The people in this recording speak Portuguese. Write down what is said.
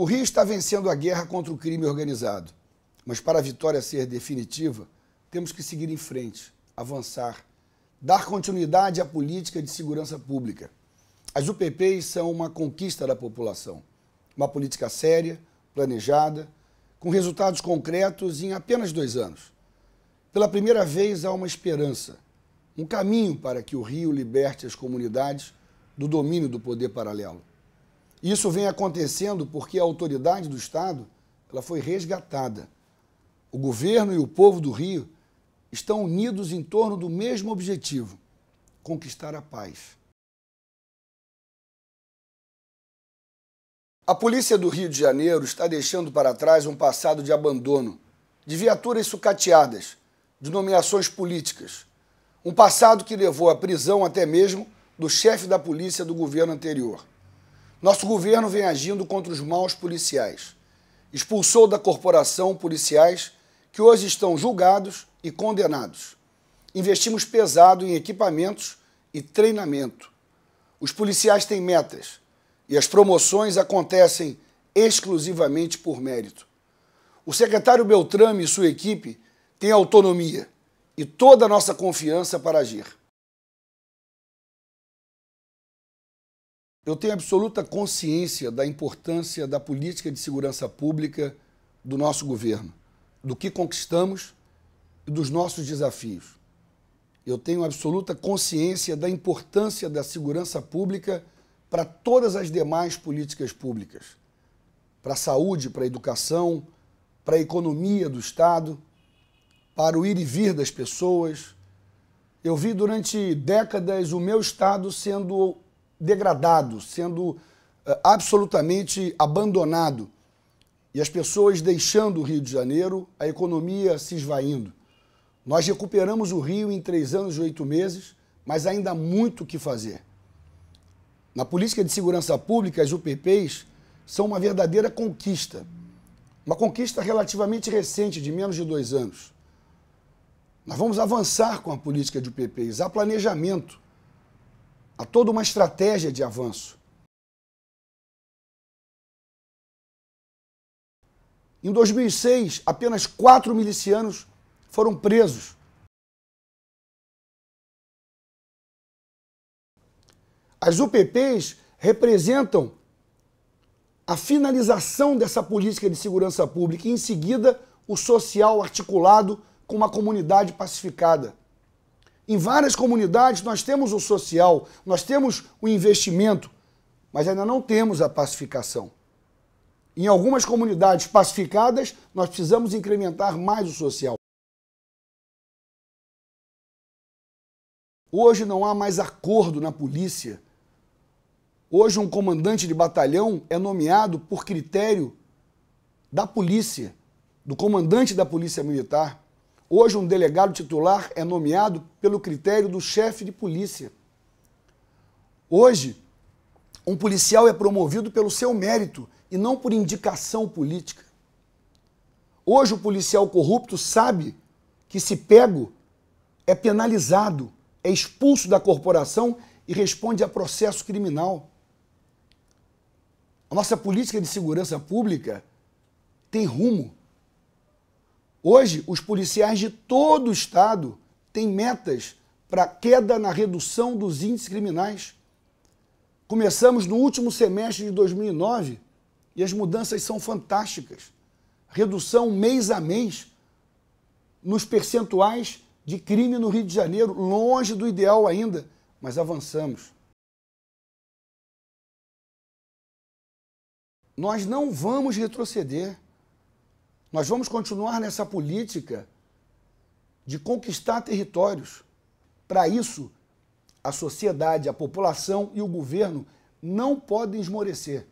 O Rio está vencendo a guerra contra o crime organizado, mas para a vitória ser definitiva, temos que seguir em frente, avançar, dar continuidade à política de segurança pública. As UPPs são uma conquista da população, uma política séria, planejada, com resultados concretos em apenas dois anos. Pela primeira vez há uma esperança, um caminho para que o Rio liberte as comunidades do domínio do poder paralelo. Isso vem acontecendo porque a autoridade do Estado ela foi resgatada. O governo e o povo do Rio estão unidos em torno do mesmo objetivo: conquistar a paz. A polícia do Rio de Janeiro está deixando para trás um passado de abandono, de viaturas sucateadas, de nomeações políticas. Um passado que levou à prisão até mesmo do chefe da polícia do governo anterior. Nosso governo vem agindo contra os maus policiais. Expulsou da corporação policiais que hoje estão julgados e condenados. Investimos pesado em equipamentos e treinamento. Os policiais têm metas e as promoções acontecem exclusivamente por mérito. O secretário Beltrame e sua equipe têm autonomia e toda a nossa confiança para agir. Eu tenho absoluta consciência da importância da política de segurança pública do nosso governo, do que conquistamos e dos nossos desafios. Eu tenho absoluta consciência da importância da segurança pública para todas as demais políticas públicas para a saúde, para a educação, para a economia do Estado, para o ir e vir das pessoas. Eu vi durante décadas o meu Estado sendo degradado, sendo eh, absolutamente abandonado e as pessoas deixando o Rio de Janeiro, a economia se esvaindo. Nós recuperamos o Rio em três anos e oito meses, mas ainda há muito o que fazer. Na política de segurança pública, as UPPs são uma verdadeira conquista. Uma conquista relativamente recente, de menos de dois anos. Nós vamos avançar com a política de UPPs. Há planejamento a toda uma estratégia de avanço. Em 2006, apenas quatro milicianos foram presos. As UPPs representam a finalização dessa política de segurança pública e, em seguida, o social articulado com uma comunidade pacificada. Em várias comunidades nós temos o social, nós temos o investimento, mas ainda não temos a pacificação. Em algumas comunidades pacificadas, nós precisamos incrementar mais o social. Hoje não há mais acordo na polícia. Hoje um comandante de batalhão é nomeado por critério da polícia, do comandante da polícia militar. Hoje, um delegado titular é nomeado pelo critério do chefe de polícia. Hoje, um policial é promovido pelo seu mérito e não por indicação política. Hoje, o policial corrupto sabe que, se pego, é penalizado, é expulso da corporação e responde a processo criminal. A nossa política de segurança pública tem rumo. Hoje, os policiais de todo o Estado têm metas para queda na redução dos índices criminais. Começamos no último semestre de 2009 e as mudanças são fantásticas. Redução mês a mês nos percentuais de crime no Rio de Janeiro, longe do ideal ainda, mas avançamos. Nós não vamos retroceder. Nós vamos continuar nessa política de conquistar territórios. Para isso, a sociedade, a população e o governo não podem esmorecer.